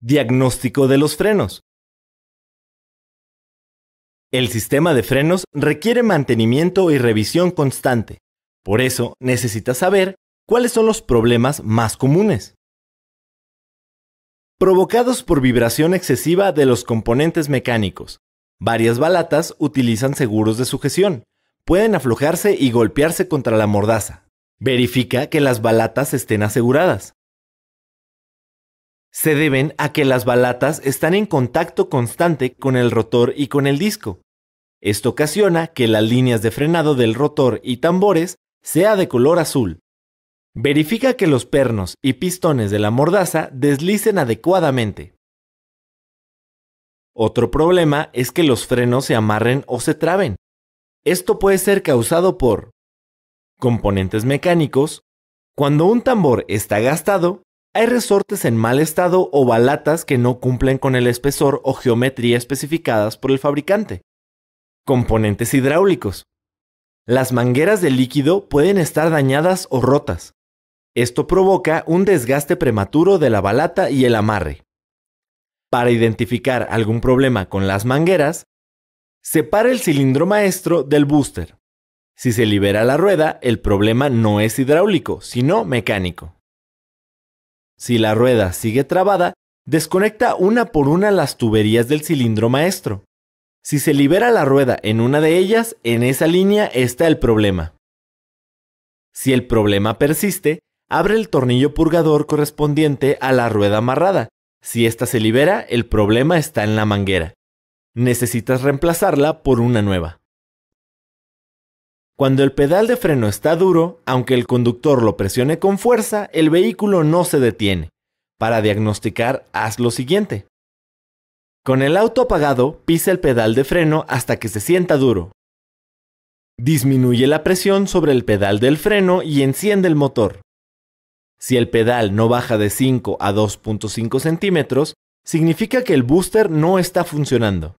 Diagnóstico de los frenos. El sistema de frenos requiere mantenimiento y revisión constante. Por eso necesitas saber cuáles son los problemas más comunes. Provocados por vibración excesiva de los componentes mecánicos. Varias balatas utilizan seguros de sujeción. Pueden aflojarse y golpearse contra la mordaza. Verifica que las balatas estén aseguradas se deben a que las balatas están en contacto constante con el rotor y con el disco. Esto ocasiona que las líneas de frenado del rotor y tambores sea de color azul. Verifica que los pernos y pistones de la mordaza deslicen adecuadamente. Otro problema es que los frenos se amarren o se traben. Esto puede ser causado por componentes mecánicos, cuando un tambor está gastado, hay resortes en mal estado o balatas que no cumplen con el espesor o geometría especificadas por el fabricante. Componentes hidráulicos. Las mangueras de líquido pueden estar dañadas o rotas. Esto provoca un desgaste prematuro de la balata y el amarre. Para identificar algún problema con las mangueras, separa el cilindro maestro del booster. Si se libera la rueda, el problema no es hidráulico, sino mecánico. Si la rueda sigue trabada, desconecta una por una las tuberías del cilindro maestro. Si se libera la rueda en una de ellas, en esa línea está el problema. Si el problema persiste, abre el tornillo purgador correspondiente a la rueda amarrada. Si ésta se libera, el problema está en la manguera. Necesitas reemplazarla por una nueva. Cuando el pedal de freno está duro, aunque el conductor lo presione con fuerza, el vehículo no se detiene. Para diagnosticar, haz lo siguiente. Con el auto apagado, pisa el pedal de freno hasta que se sienta duro. Disminuye la presión sobre el pedal del freno y enciende el motor. Si el pedal no baja de 5 a 2.5 centímetros, significa que el booster no está funcionando.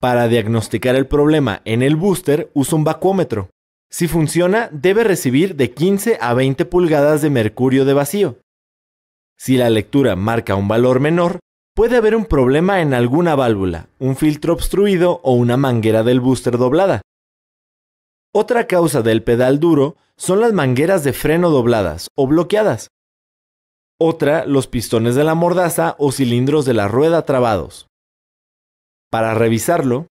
Para diagnosticar el problema en el booster, usa un vacuómetro. Si funciona, debe recibir de 15 a 20 pulgadas de mercurio de vacío. Si la lectura marca un valor menor, puede haber un problema en alguna válvula, un filtro obstruido o una manguera del booster doblada. Otra causa del pedal duro son las mangueras de freno dobladas o bloqueadas. Otra, los pistones de la mordaza o cilindros de la rueda trabados. Para revisarlo,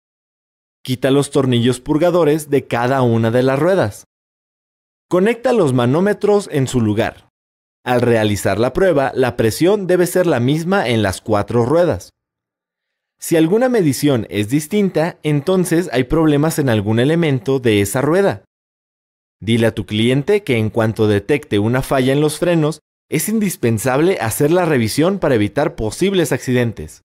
quita los tornillos purgadores de cada una de las ruedas. Conecta los manómetros en su lugar. Al realizar la prueba, la presión debe ser la misma en las cuatro ruedas. Si alguna medición es distinta, entonces hay problemas en algún elemento de esa rueda. Dile a tu cliente que en cuanto detecte una falla en los frenos, es indispensable hacer la revisión para evitar posibles accidentes.